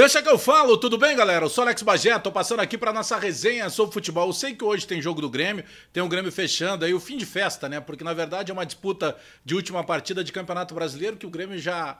Deixa que eu falo, tudo bem, galera? Eu sou Alex Bagé, tô passando aqui para nossa resenha sobre futebol. Eu sei que hoje tem jogo do Grêmio, tem o um Grêmio fechando aí o fim de festa, né? Porque na verdade é uma disputa de última partida de Campeonato Brasileiro que o Grêmio já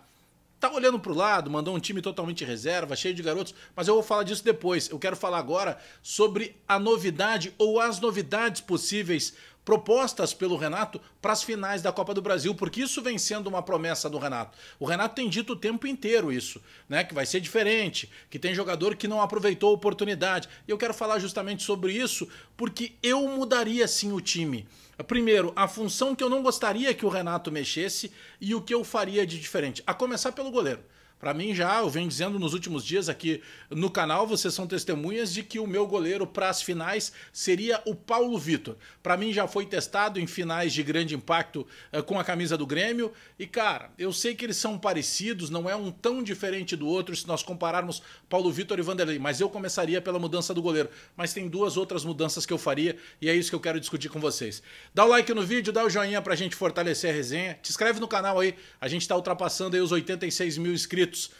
tá olhando pro lado, mandou um time totalmente reserva, cheio de garotos, mas eu vou falar disso depois. Eu quero falar agora sobre a novidade ou as novidades possíveis propostas pelo Renato para as finais da Copa do Brasil, porque isso vem sendo uma promessa do Renato. O Renato tem dito o tempo inteiro isso, né? Que vai ser diferente, que tem jogador que não aproveitou a oportunidade. E eu quero falar justamente sobre isso, porque eu mudaria sim o time. Primeiro, a função que eu não gostaria que o Renato mexesse e o que eu faria de diferente. A começar pelo goleiro. Para mim já, eu venho dizendo nos últimos dias aqui no canal, vocês são testemunhas de que o meu goleiro para as finais seria o Paulo Vitor. Para mim já foi testado em finais de grande impacto eh, com a camisa do Grêmio e cara, eu sei que eles são parecidos, não é um tão diferente do outro se nós compararmos Paulo Vitor e Vanderlei, mas eu começaria pela mudança do goleiro. Mas tem duas outras mudanças que eu faria e é isso que eu quero discutir com vocês. Dá o like no vídeo, dá o joinha pra gente fortalecer a resenha, te inscreve no canal aí, a gente tá ultrapassando aí os 86 mil inscritos inscritos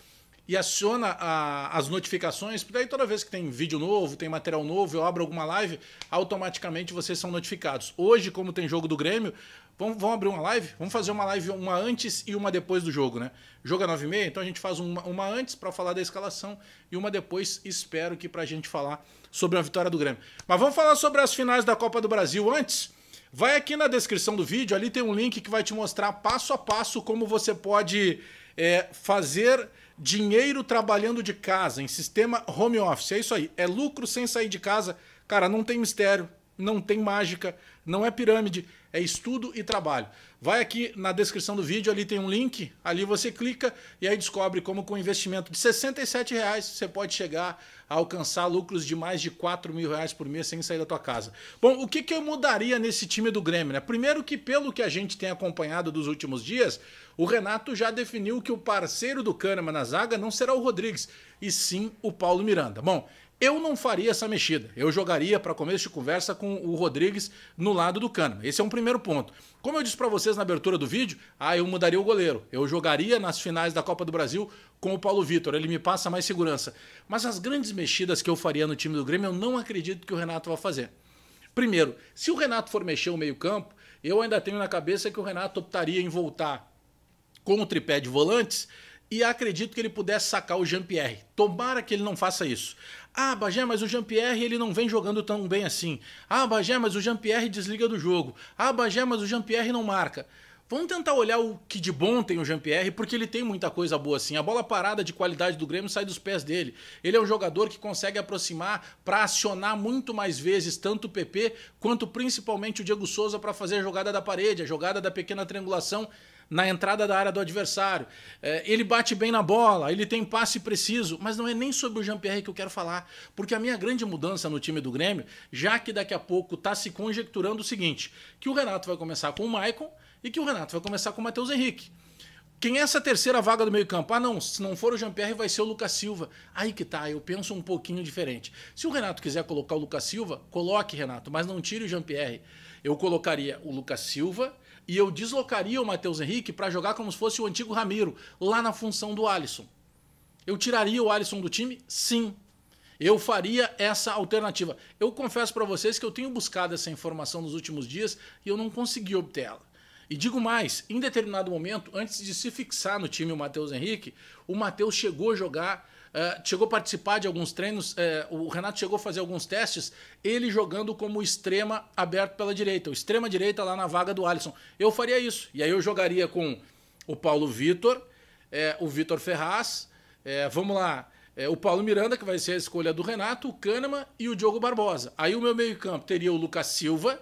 e aciona a, as notificações, porque daí toda vez que tem vídeo novo, tem material novo, eu abro alguma live, automaticamente vocês são notificados. Hoje, como tem jogo do Grêmio, vamos, vamos abrir uma live? Vamos fazer uma live uma antes e uma depois do jogo, né? Jogo é 9 e meia, então a gente faz uma, uma antes para falar da escalação e uma depois, espero que para a gente falar sobre a vitória do Grêmio. Mas vamos falar sobre as finais da Copa do Brasil antes? Vai aqui na descrição do vídeo, ali tem um link que vai te mostrar passo a passo como você pode é, fazer dinheiro trabalhando de casa, em sistema home office. É isso aí, é lucro sem sair de casa. Cara, não tem mistério, não tem mágica, não é pirâmide, é estudo e trabalho. Vai aqui na descrição do vídeo, ali tem um link, ali você clica e aí descobre como com um investimento de 67 reais você pode chegar a alcançar lucros de mais de 4 mil reais por mês sem sair da tua casa. Bom, o que, que eu mudaria nesse time do Grêmio? Né? Primeiro que pelo que a gente tem acompanhado dos últimos dias, o Renato já definiu que o parceiro do Kahneman na zaga não será o Rodrigues, e sim o Paulo Miranda. Bom, eu não faria essa mexida. Eu jogaria para começo de conversa com o Rodrigues no lado do cano. Esse é um primeiro ponto. Como eu disse para vocês na abertura do vídeo, ah, eu mudaria o goleiro. Eu jogaria nas finais da Copa do Brasil com o Paulo Vitor. Ele me passa mais segurança. Mas as grandes mexidas que eu faria no time do Grêmio, eu não acredito que o Renato vá fazer. Primeiro, se o Renato for mexer o meio-campo, eu ainda tenho na cabeça que o Renato optaria em voltar com o tripé de volantes e acredito que ele pudesse sacar o Jean-Pierre. Tomara que ele não faça isso. Ah, Bagé, mas o Jean-Pierre ele não vem jogando tão bem assim. Ah, Bagé, mas o Jean-Pierre desliga do jogo. Ah, Bagé, mas o Jean-Pierre não marca. Vamos tentar olhar o que de bom tem o Jean-Pierre, porque ele tem muita coisa boa assim. A bola parada de qualidade do Grêmio sai dos pés dele. Ele é um jogador que consegue aproximar para acionar muito mais vezes tanto o PP quanto principalmente o Diego Souza para fazer a jogada da parede, a jogada da pequena triangulação na entrada da área do adversário. É, ele bate bem na bola, ele tem passe preciso, mas não é nem sobre o Jean-Pierre que eu quero falar, porque a minha grande mudança no time do Grêmio, já que daqui a pouco está se conjecturando o seguinte: que o Renato vai começar com o Maicon e que o Renato vai começar com o Matheus Henrique. Quem é essa terceira vaga do meio-campo? Ah, não, se não for o Jean-Pierre, vai ser o Lucas Silva. Aí que tá, eu penso um pouquinho diferente. Se o Renato quiser colocar o Lucas Silva, coloque, Renato, mas não tire o Jean-Pierre. Eu colocaria o Lucas Silva, e eu deslocaria o Matheus Henrique para jogar como se fosse o antigo Ramiro, lá na função do Alisson. Eu tiraria o Alisson do time? Sim. Eu faria essa alternativa. Eu confesso para vocês que eu tenho buscado essa informação nos últimos dias e eu não consegui obtê-la. E digo mais, em determinado momento, antes de se fixar no time o Matheus Henrique, o Matheus chegou a jogar, uh, chegou a participar de alguns treinos, uh, o Renato chegou a fazer alguns testes, ele jogando como extrema aberto pela direita, o extrema direita lá na vaga do Alisson. Eu faria isso. E aí eu jogaria com o Paulo Vitor, eh, o Vitor Ferraz, vamos lá, o Paulo Miranda, que vai ser a escolha do Renato, o Kahneman e o Diogo Barbosa. Aí o meu meio-campo teria o Lucas Silva,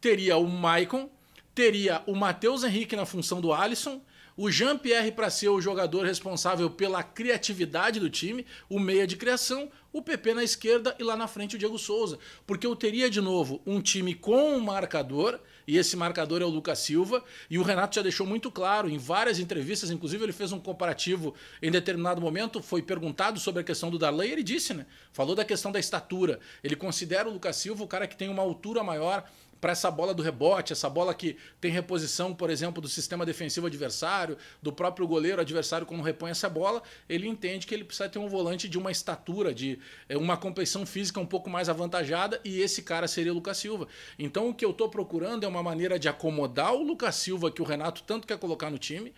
teria o Maicon teria o Matheus Henrique na função do Alisson, o Jean-Pierre para ser o jogador responsável pela criatividade do time, o meia de criação, o PP na esquerda e lá na frente o Diego Souza. Porque eu teria de novo um time com um marcador, e esse marcador é o Lucas Silva, e o Renato já deixou muito claro em várias entrevistas, inclusive ele fez um comparativo em determinado momento, foi perguntado sobre a questão do Darley, ele disse, né? Falou da questão da estatura. Ele considera o Lucas Silva o cara que tem uma altura maior para essa bola do rebote, essa bola que tem reposição, por exemplo, do sistema defensivo adversário, do próprio goleiro adversário quando repõe essa bola, ele entende que ele precisa ter um volante de uma estatura, de eh, uma competição física um pouco mais avantajada e esse cara seria o Lucas Silva. Então o que eu estou procurando é uma maneira de acomodar o Lucas Silva que o Renato tanto quer colocar no time,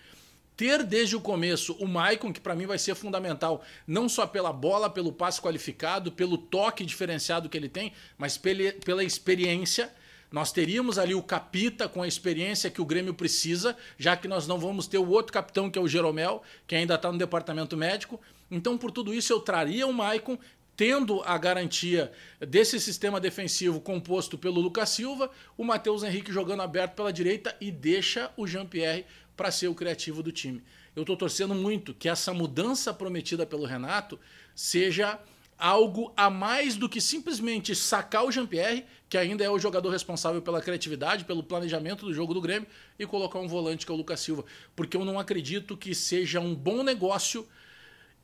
ter desde o começo o Maicon, que para mim vai ser fundamental, não só pela bola, pelo passe qualificado, pelo toque diferenciado que ele tem, mas pela experiência nós teríamos ali o Capita com a experiência que o Grêmio precisa, já que nós não vamos ter o outro capitão, que é o Jeromel, que ainda está no departamento médico. Então, por tudo isso, eu traria o Maicon, tendo a garantia desse sistema defensivo composto pelo Lucas Silva, o Matheus Henrique jogando aberto pela direita e deixa o Jean-Pierre para ser o criativo do time. Eu estou torcendo muito que essa mudança prometida pelo Renato seja algo a mais do que simplesmente sacar o Jean-Pierre, que ainda é o jogador responsável pela criatividade, pelo planejamento do jogo do Grêmio, e colocar um volante que é o Lucas Silva. Porque eu não acredito que seja um bom negócio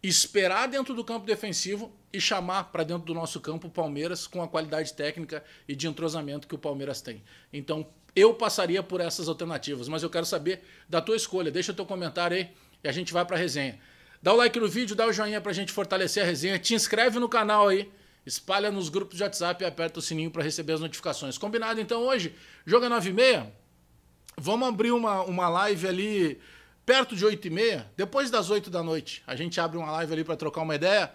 esperar dentro do campo defensivo e chamar para dentro do nosso campo o Palmeiras com a qualidade técnica e de entrosamento que o Palmeiras tem. Então, eu passaria por essas alternativas, mas eu quero saber da tua escolha. Deixa teu comentário aí e a gente vai para a resenha. Dá o like no vídeo, dá o joinha pra gente fortalecer a resenha. Te inscreve no canal aí. Espalha nos grupos de WhatsApp e aperta o sininho para receber as notificações. Combinado então hoje? Joga 9 é e meia. Vamos abrir uma, uma live ali perto de 8 e meia. Depois das 8 da noite, a gente abre uma live ali para trocar uma ideia.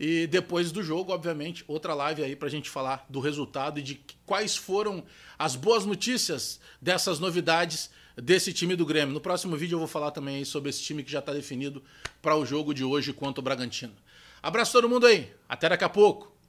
E depois do jogo, obviamente, outra live aí para a gente falar do resultado e de quais foram as boas notícias dessas novidades desse time do Grêmio. No próximo vídeo eu vou falar também sobre esse time que já está definido para o jogo de hoje contra o Bragantino. Abraço todo mundo aí, até daqui a pouco.